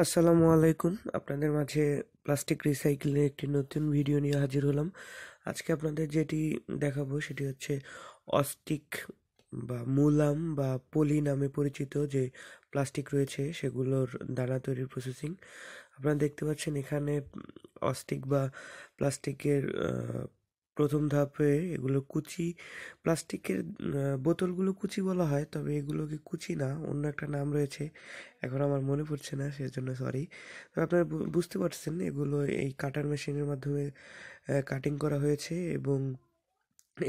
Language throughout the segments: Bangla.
আসসালামু আলাইকুম আপনাদের মাঝে প্লাস্টিক রিসাইকেলের একটি নতুন ভিডিও নিয়ে হাজির হলাম আজকে আপনাদের যেটি দেখাবো সেটি হচ্ছে অস্টিক বা মুলাম বা পলি নামে পরিচিত যে প্লাস্টিক রয়েছে সেগুলোর দানা তৈরির প্রসেসিং আপনারা দেখতে পাচ্ছেন এখানে অস্টিক বা প্লাস্টিকের প্রথম ধাপে এগুলো কুচি প্লাস্টিকের বোতলগুলো কুচি বলা হয় তবে এগুলোকে কুচি না অন্য একটা নাম রয়েছে এখন আমার মনে পড়ছে না সেজন্য সরি তবে আপনারা বুঝতে পারছেন এগুলো এই কাটার মেশিনের মাধ্যমে কাটিং করা হয়েছে এবং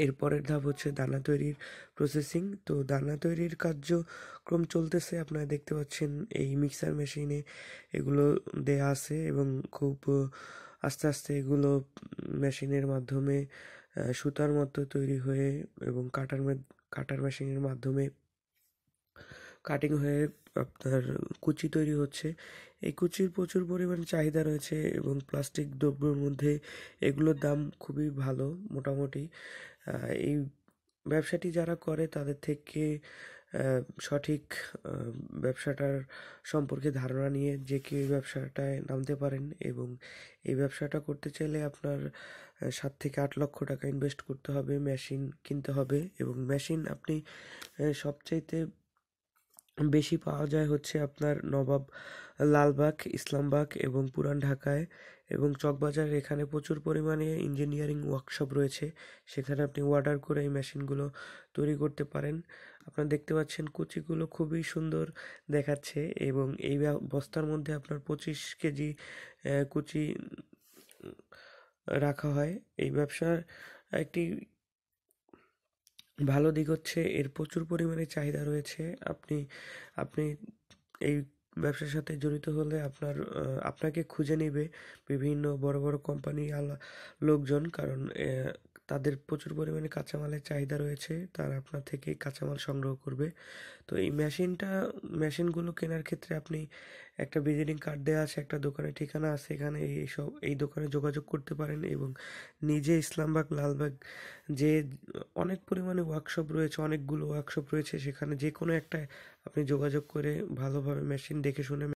এরপরের ধাপ হচ্ছে দানা তৈরির প্রসেসিং তো দানা তৈরির কার্যক্রম চলতেছে আপনারা দেখতে পাচ্ছেন এই মিক্সার মেশিনে এগুলো দেয়া আছে এবং খুব আস্তে আস্তে এগুলো মেশিনের মাধ্যমে সুতার মতো তৈরি হয়ে এবং কাটার কাটার মেশিনের মাধ্যমে কাটিং হয়ে আপনার কুচি তৈরি হচ্ছে এই কুচির প্রচুর পরিমাণ চাহিদা রয়েছে এবং প্লাস্টিক দ্রব্যের মধ্যে এগুলোর দাম খুবই ভালো মোটামুটি এই ব্যবসাটি যারা করে তাদের থেকে সঠিক ব্যবসাটার সম্পর্কে ধারণা নিয়ে যে কেউ এই ব্যবসাটায় নামতে পারেন এবং এই ব্যবসাটা করতে চাইলে আপনার সাত থেকে আট লক্ষ টাকা ইনভেস্ট করতে হবে মেশিন কিনতে হবে এবং মেশিন আপনি সবচাইতে বেশি পাওয়া যায় হচ্ছে আপনার নবাব লালবাগ ইসলামবাগ এবং পুরান ঢাকায় এবং চকবাজার এখানে প্রচুর পরিমাণে ইঞ্জিনিয়ারিং ওয়ার্কশপ রয়েছে সেখানে আপনি অর্ডার করে এই মেশিনগুলো তৈরি করতে পারেন আপনারা দেখতে পাচ্ছেন কুচিগুলো খুবই সুন্দর দেখাচ্ছে এবং এই বস্তার মধ্যে আপনার পঁচিশ কেজি কুচি রাখা হয় এই ব্যবসার একটি ভালো দিক হচ্ছে এর প্রচুর পরিমাণে চাহিদা রয়েছে আপনি আপনি এই ব্যবসার সাথে জড়িত হলে আপনার আপনাকে খুঁজে নেবে বিভিন্ন বড় বড় কোম্পানি লোকজন কারণ তাদের প্রচুর পরিমাণে কাঁচামালের চাহিদা রয়েছে তারা আপনার থেকে কাঁচামাল সংগ্রহ করবে তো এই মেশিনটা মেশিনগুলো কেনার ক্ষেত্রে আপনি একটা ভিজিটিং কার্ড দেওয়া আছে একটা দোকানের ঠিকানা আছে এখানে এইসব এই দোকানে যোগাযোগ করতে পারেন এবং নিজে ইসলামবাগ লালবাগ যে অনেক পরিমাণে ওয়ার্কশপ রয়েছে অনেকগুলো ওয়ার্কশপ রয়েছে সেখানে যে কোনো একটা আপনি যোগাযোগ করে ভালোভাবে মেশিন দেখে শুনে